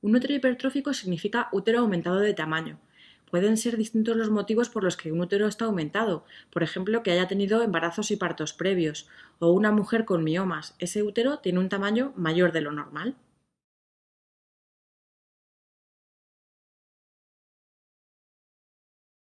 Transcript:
Un útero hipertrófico significa útero aumentado de tamaño. Pueden ser distintos los motivos por los que un útero está aumentado, por ejemplo, que haya tenido embarazos y partos previos, o una mujer con miomas. Ese útero tiene un tamaño mayor de lo normal.